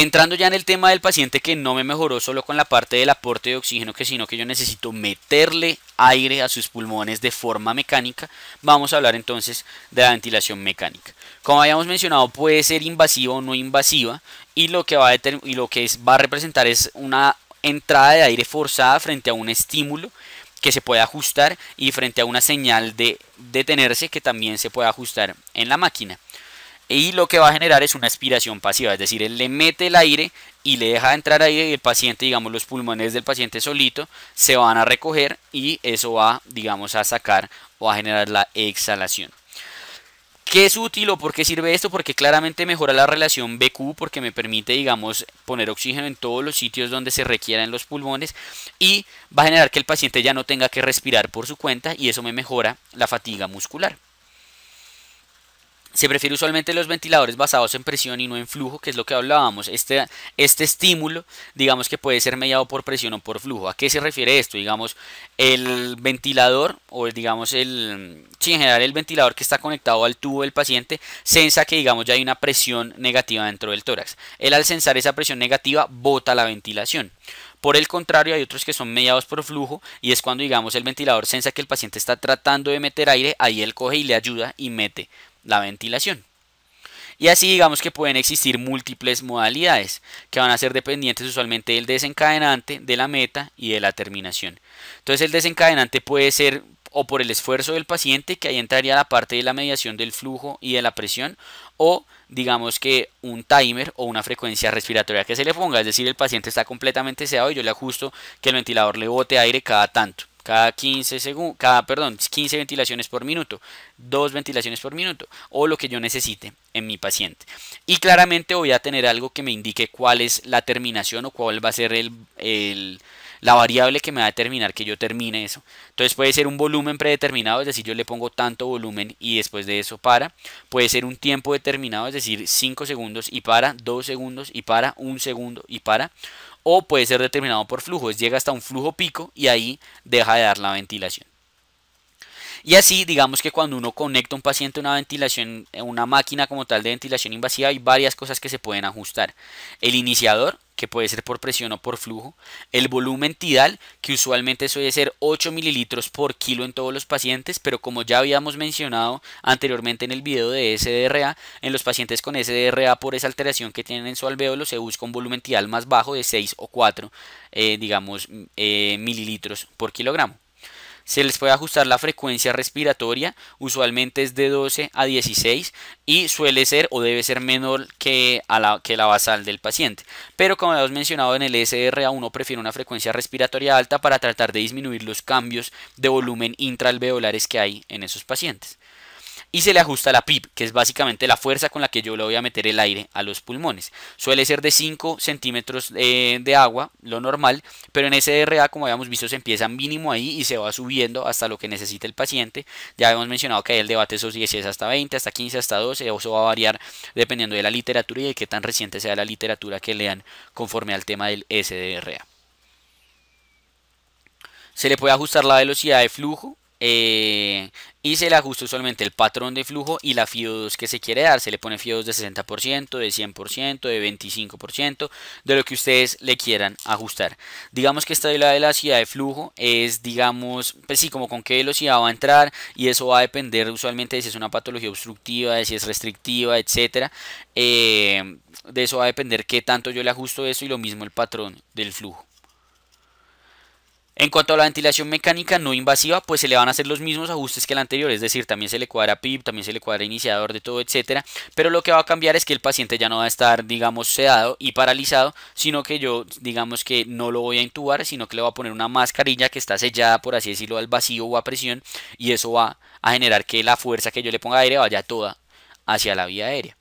Entrando ya en el tema del paciente que no me mejoró solo con la parte del aporte de oxígeno, que sino que yo necesito meterle aire a sus pulmones de forma mecánica, vamos a hablar entonces de la ventilación mecánica. Como habíamos mencionado, puede ser invasiva o no invasiva y lo que va a, y lo que va a representar es una entrada de aire forzada frente a un estímulo que se puede ajustar y frente a una señal de detenerse que también se puede ajustar en la máquina y lo que va a generar es una aspiración pasiva, es decir, él le mete el aire y le deja entrar aire y el paciente, digamos, los pulmones del paciente solito se van a recoger y eso va, digamos, a sacar o a generar la exhalación. ¿Qué es útil o por qué sirve esto? Porque claramente mejora la relación BQ, porque me permite, digamos, poner oxígeno en todos los sitios donde se requiera los pulmones y va a generar que el paciente ya no tenga que respirar por su cuenta y eso me mejora la fatiga muscular. Se prefiere usualmente los ventiladores basados en presión y no en flujo, que es lo que hablábamos. Este, este estímulo, digamos que puede ser mediado por presión o por flujo. ¿A qué se refiere esto? Digamos, el ventilador, o digamos el. Sí, en general el ventilador que está conectado al tubo del paciente, sensa que digamos ya hay una presión negativa dentro del tórax. Él al sensar esa presión negativa, bota la ventilación. Por el contrario, hay otros que son mediados por flujo y es cuando, digamos, el ventilador sensa que el paciente está tratando de meter aire, ahí él coge y le ayuda y mete la ventilación. Y así digamos que pueden existir múltiples modalidades, que van a ser dependientes usualmente del desencadenante, de la meta y de la terminación. Entonces el desencadenante puede ser o por el esfuerzo del paciente, que ahí entraría la parte de la mediación del flujo y de la presión, o digamos que un timer o una frecuencia respiratoria que se le ponga, es decir, el paciente está completamente sedado y yo le ajusto que el ventilador le bote aire cada tanto cada 15 segundos, cada, perdón, 15 ventilaciones por minuto, 2 ventilaciones por minuto, o lo que yo necesite en mi paciente. Y claramente voy a tener algo que me indique cuál es la terminación o cuál va a ser el la variable que me va a determinar que yo termine eso. Entonces puede ser un volumen predeterminado, es decir, yo le pongo tanto volumen y después de eso para. Puede ser un tiempo determinado, es decir, 5 segundos y para, 2 segundos y para, 1 segundo y para. O puede ser determinado por es llega hasta un flujo pico y ahí deja de dar la ventilación. Y así, digamos que cuando uno conecta un paciente una ventilación, una máquina como tal de ventilación invasiva, hay varias cosas que se pueden ajustar. El iniciador, que puede ser por presión o por flujo, el volumen tidal, que usualmente suele ser 8 mililitros por kilo en todos los pacientes, pero como ya habíamos mencionado anteriormente en el video de SDRA, en los pacientes con SDRA por esa alteración que tienen en su alvéolo se busca un volumen tidal más bajo de 6 o 4, eh, digamos, eh, mililitros por kilogramo. Se les puede ajustar la frecuencia respiratoria, usualmente es de 12 a 16 y suele ser o debe ser menor que, la, basal del paciente. Pero como hemos mencionado en el SRA1 prefiere una frecuencia respiratoria alta para tratar de disminuir los cambios de volumen intraalveolares que hay en esos pacientes y se le ajusta la PIP, que es básicamente la fuerza con la que yo le voy a meter el aire a los pulmones. Suele ser de 5 centímetros eh, de agua, lo normal, pero en SDRA, como habíamos visto, se empieza mínimo ahí y se va subiendo hasta lo que necesita el paciente. Ya hemos mencionado que hay el debate esos si hasta 20, hasta 15, hasta 12, eso va a variar dependiendo de la literatura y de qué tan reciente sea la literatura que lean conforme al tema del SDRA. Se le puede ajustar la velocidad de flujo eh, y se le ajusta usualmente el patrón de flujo y la FIO2 que se quiere dar. Se le pone FIO2 de 60%, de 100%, de 25%, de lo que ustedes le quieran ajustar. Digamos que esta velocidad de flujo es, digamos, pues sí, como con qué velocidad va a entrar y eso va a depender usualmente de si es una patología obstructiva, de si es restrictiva, etcétera eh, de eso va a depender qué tanto yo le ajusto eso y lo mismo el patrón del flujo. En cuanto a la ventilación mecánica no invasiva, pues se le van a hacer los mismos ajustes que el anterior, es decir, también se le cuadra PIP, también se le cuadra iniciador de todo, etcétera, pero lo que va a cambiar es que el paciente ya no va a estar, digamos, sedado y paralizado, sino que yo, digamos que no lo voy a intubar, sino que le voy a poner una mascarilla que está sellada, por así decirlo, al vacío o a presión y eso va a generar que la fuerza que yo le ponga aire vaya toda hacia la vía aérea.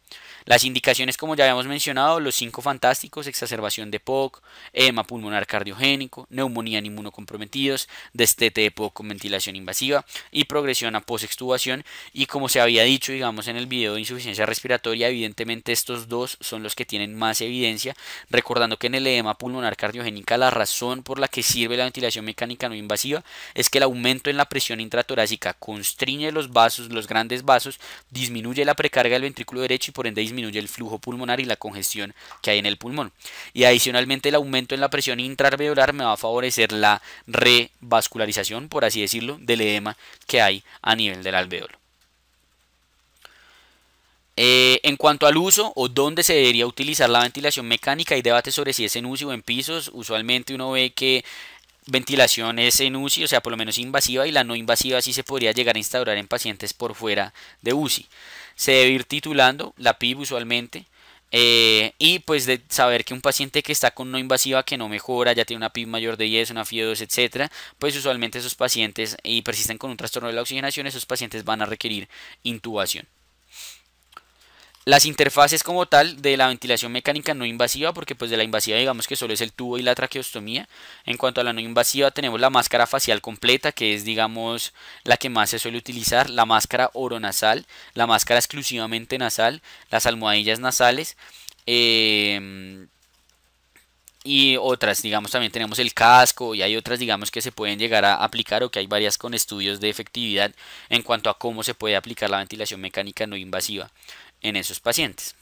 Las indicaciones, como ya habíamos mencionado, los cinco fantásticos, exacerbación de POC, edema pulmonar cardiogénico, neumonía en inmunocomprometidos, destete de POC con ventilación invasiva y progresión a posextubación. Y como se había dicho, digamos, en el video de insuficiencia respiratoria, evidentemente estos dos son los que tienen más evidencia, recordando que en el edema pulmonar cardiogénica la razón por la que sirve la ventilación mecánica no invasiva es que el aumento en la presión intratorácica constriñe los vasos, los grandes vasos, disminuye la precarga del ventrículo derecho y por ende disminuye el flujo pulmonar y la congestión que hay en el pulmón. Y adicionalmente el aumento en la presión intraalveolar me va a favorecer la revascularización, por así decirlo, del edema que hay a nivel del alveolo. Eh, en cuanto al uso o dónde se debería utilizar la ventilación mecánica, hay debate sobre si es en UCI o en pisos. Usualmente uno ve que ventilación es en UCI, o sea, por lo menos invasiva, y la no invasiva sí se podría llegar a instaurar en pacientes por fuera de UCI se debe ir titulando, la PIB usualmente. Eh, y pues de saber que un paciente que está con no invasiva que no mejora, ya tiene una PIB mayor de 10, una FIO 2, etcétera, pues usualmente esos pacientes y persisten con un trastorno de la oxigenación, esos pacientes van a requerir intubación. Las interfaces como tal de la ventilación mecánica no invasiva, porque pues de la invasiva digamos que solo es el tubo y la traqueostomía. En cuanto a la no invasiva tenemos la máscara facial completa, que es digamos la que más se suele utilizar, la máscara oronasal, la máscara exclusivamente nasal, las almohadillas nasales. Eh, y otras, digamos, también tenemos el casco y hay otras, digamos, que se pueden llegar a aplicar o que hay varias con estudios de efectividad en cuanto a cómo se puede aplicar la ventilación mecánica no invasiva en esos pacientes.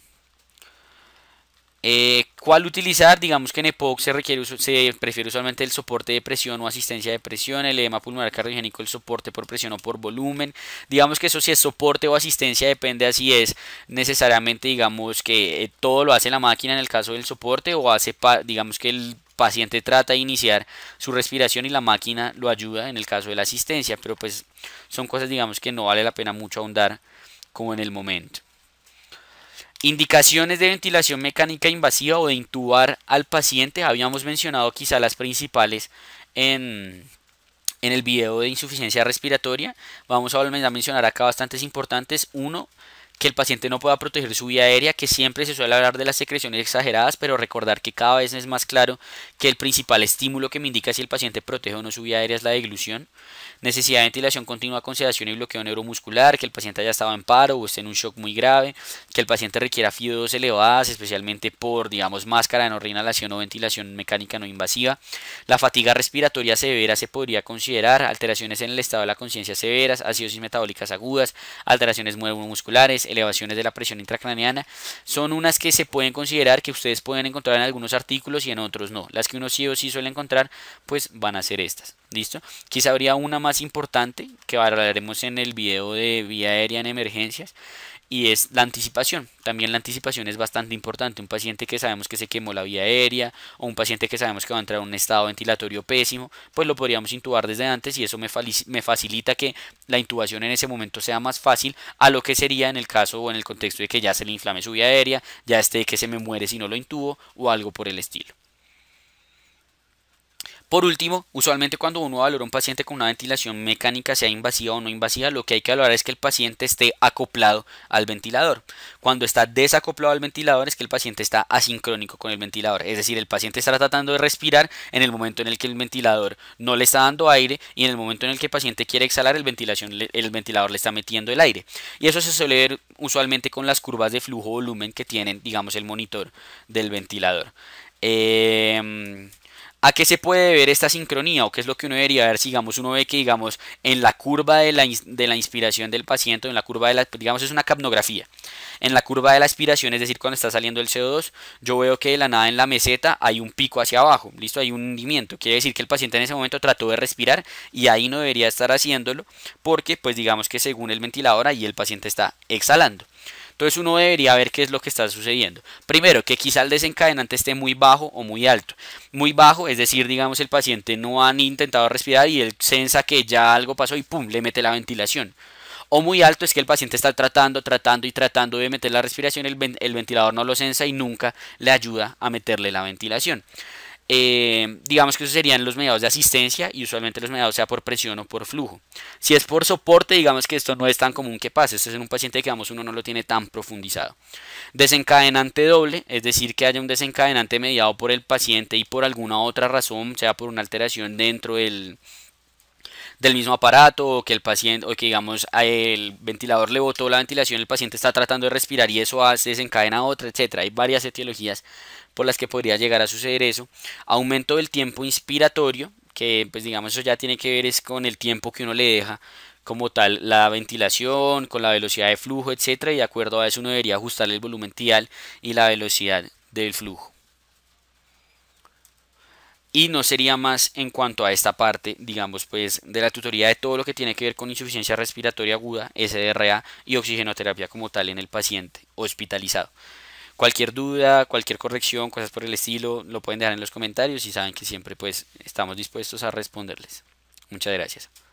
Eh, ¿Cuál utilizar? Digamos que en EPOC se, requiere, se prefiere usualmente el soporte de presión o asistencia de presión, el edema pulmonar cardiogénico, el soporte por presión o por volumen. Digamos que eso si es soporte o asistencia depende así es necesariamente, digamos que eh, todo lo hace la máquina en el caso del soporte o hace, digamos que el paciente trata de iniciar su respiración y la máquina lo ayuda en el caso de la asistencia, pero pues son cosas digamos que no vale la pena mucho ahondar como en el momento. Indicaciones de ventilación mecánica invasiva o de intubar al paciente. Habíamos mencionado quizá las principales en, el video de insuficiencia respiratoria. Vamos a a mencionar acá bastantes importantes. Uno, que el paciente no pueda proteger su vía aérea, que siempre se suele hablar de las secreciones exageradas, pero recordar que cada vez es más claro que el principal estímulo que me indica si el paciente protege o no su vía aérea es la deglución, necesidad de ventilación continua con sedación y bloqueo neuromuscular, que el paciente haya estado en paro o esté en un shock muy grave, que el paciente requiera FIO2 elevadas, especialmente por, digamos, máscara de no reinhalación o ventilación mecánica no invasiva, la fatiga respiratoria severa se podría considerar, alteraciones en el estado de la conciencia severas, acidosis metabólicas agudas, alteraciones neuromusculares, elevaciones de la presión intracraneana. Son unas que se pueden considerar que ustedes pueden encontrar en algunos artículos y en otros no. Las que uno sí o sí suele encontrar, pues van a ser estas. ¿Listo? Quizá habría una más importante que hablaremos en el video de vía aérea en emergencias y es la anticipación. También la anticipación es bastante importante. Un paciente que sabemos que se quemó la vía aérea o un paciente que sabemos que va a entrar en un estado ventilatorio pésimo, pues lo podríamos intubar desde antes y eso me, me facilita que la intubación en ese momento sea más fácil a lo que sería en el caso o en el contexto de que ya se le inflame su vía aérea, ya esté que se me muere si no lo intubo o algo por el estilo. Por último, usualmente cuando uno valora un paciente con una ventilación mecánica, sea invasiva o no invasiva, lo que hay que valorar es que el paciente esté acoplado al ventilador. Cuando está desacoplado al ventilador es que el paciente está asincrónico con el ventilador, es decir, el paciente estará tratando de respirar en el momento en el que el ventilador no le está dando aire y en el momento en el que el paciente quiere exhalar, el, ventilador le está metiendo el aire. Y eso se suele ver usualmente con las curvas de flujo volumen que tienen, digamos, el monitor del ventilador. Em, ¿A qué se puede ver esta sincronía o qué es lo que uno debería ver? Si, digamos, uno ve que, digamos, en la curva de la, inspiración del paciente, en la curva de la, digamos, es una capnografía. En la curva de la aspiración, es decir, cuando está saliendo el CO2, yo veo que de la nada en la meseta hay un pico hacia abajo, listo, hay un hundimiento. Quiere decir que el paciente en ese momento trató de respirar y ahí no debería estar haciéndolo porque, pues, digamos que según el ventilador, ahí el paciente está exhalando. Entonces uno debería ver qué es lo que está sucediendo. Primero, que quizá el desencadenante esté muy bajo o muy alto. Muy bajo, es decir, digamos el paciente no ha ni intentado respirar y él sensa que ya algo pasó y pum, le mete la ventilación. O muy alto es que el paciente está tratando, tratando y tratando de meter la respiración, el, el ventilador no lo sensa y nunca le ayuda a meterle la ventilación. Eh, digamos que esos serían los mediados de asistencia y usualmente los mediados sea por presión o por flujo. Si es por soporte, digamos que esto no es tan común que pase. Esto es en un paciente que uno no lo tiene tan profundizado. Desencadenante doble, es decir, que haya un desencadenante mediado por el paciente y por alguna otra razón, sea por una alteración dentro del, del mismo aparato o que el paciente, o que digamos el ventilador le botó la ventilación, el paciente está tratando de respirar y eso hace, desencadena otra, etcétera. Hay varias etiologías por las que podría llegar a suceder eso. Aumento del tiempo inspiratorio, que pues digamos eso ya tiene que ver es con el tiempo que uno le deja como tal la ventilación, con la velocidad de flujo, etcétera, y de acuerdo a eso uno debería ajustar el volumen tial y la velocidad del flujo y no sería más en cuanto a esta parte, digamos, pues de la tutoría de todo lo que tiene que ver con insuficiencia respiratoria aguda, SDRA y oxigenoterapia como tal en el paciente hospitalizado. Cualquier duda, cualquier corrección, cosas por el estilo, lo pueden dejar en los comentarios y saben que siempre pues estamos dispuestos a responderles. Muchas gracias.